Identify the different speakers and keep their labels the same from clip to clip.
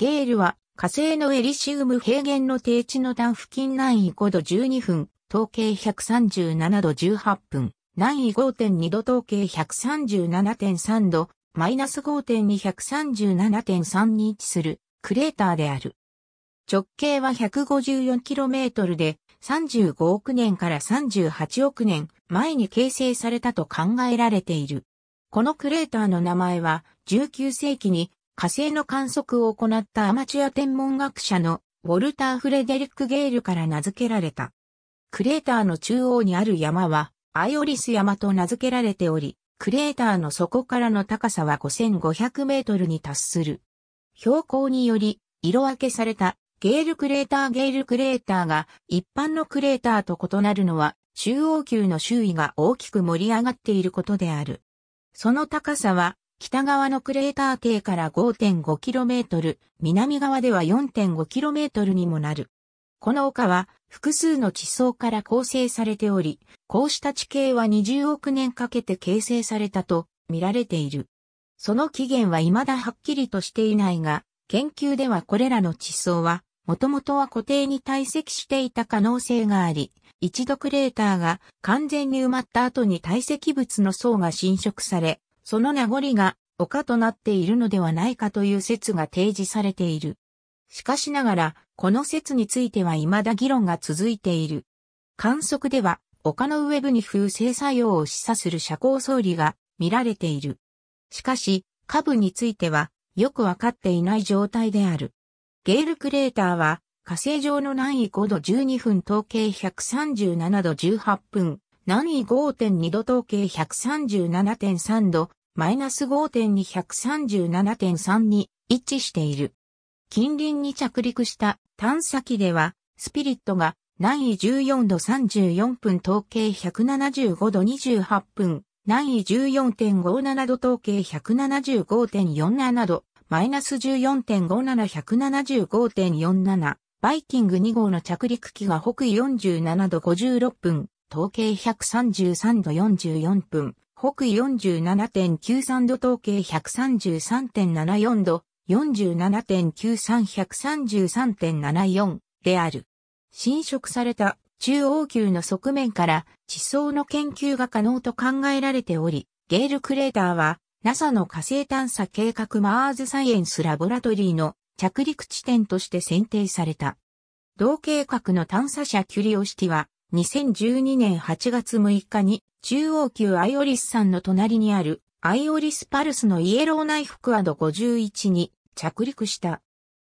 Speaker 1: ゲールは火星のエリシウム平原の低地の段付近南緯5度12分、統計137度18分、南緯5.2度統計137.3度、マイナス5.237.3に位置するクレーターである。直径は 154km で35億年から38億年前に形成されたと考えられている。このクレーターの名前は19世紀に火星の観測を行ったアマチュア天文学者のウォルター・フレデリック・ゲールから名付けられた。クレーターの中央にある山は、アイオリス山と名付けられており、クレーターの底からの高さは5500メートルに達する。標高により、色分けされたゲールクレーターゲールクレーターが一般のクレーターと異なるのは中央級の周囲が大きく盛り上がっていることである。その高さは北側のクレーター系から 5.5km、南側では 4.5km にもなる。この丘は複数の地層から構成されており、こうした地形は20億年かけて形成されたと見られている。その起源は未だはっきりとしていないが、研究ではこれらの地層は、もともとは固定に堆積していた可能性があり、一度クレーターが完全に埋まった後に堆積物の層が侵食され、その名残が丘となっているのではないかという説が提示されている。しかしながら、この説については未だ議論が続いている。観測では、丘の上部に風性作用を示唆する社交総理が見られている。しかし、下部については、よくわかっていない状態である。ゲールクレーターは、火星上の南緯5度12分統計137度18分、南緯5.2度統計137.3度、マイナス5.237.3に一致している。近隣に着陸した探査機では、スピリットが南緯14度34分統計175度28分、南緯14.57度統計175.47度、マイナス14.57175.47、バイキング2号の着陸機が北緯47度56分、統計133度44分、北47.93度統計133.74度、47.93133.74である。侵食された中央級の側面から地層の研究が可能と考えられており、ゲールクレーターは NASA の火星探査計画マーズサイエンスラボラトリーの着陸地点として選定された。同計画の探査者キュリオシティは2012年8月6日に中央級アイオリスさんの隣にあるアイオリスパルスのイエローナイフクアド51に着陸した。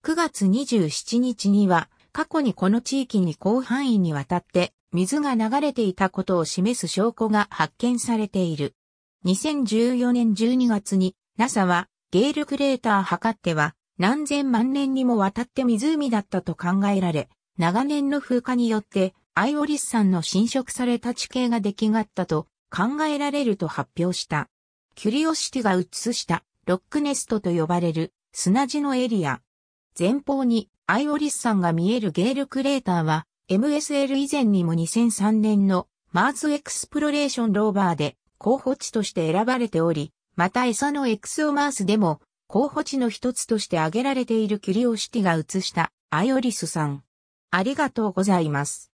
Speaker 1: 9月27日には過去にこの地域に広範囲にわたって水が流れていたことを示す証拠が発見されている。2014年12月に NASA はゲールクレーター測っては何千万年にもわたって湖だったと考えられ、長年の風化によってアイオリスさんの侵食された地形が出来上がったと考えられると発表した。キュリオシティが映したロックネストと呼ばれる砂地のエリア。前方にアイオリスさんが見えるゲールクレーターは MSL 以前にも2003年のマーズエクスプロレーションローバーで候補地として選ばれており、また餌のエクスオマースでも候補地の一つとして挙げられているキュリオシティが映したアイオリスさん。ありがとうございます。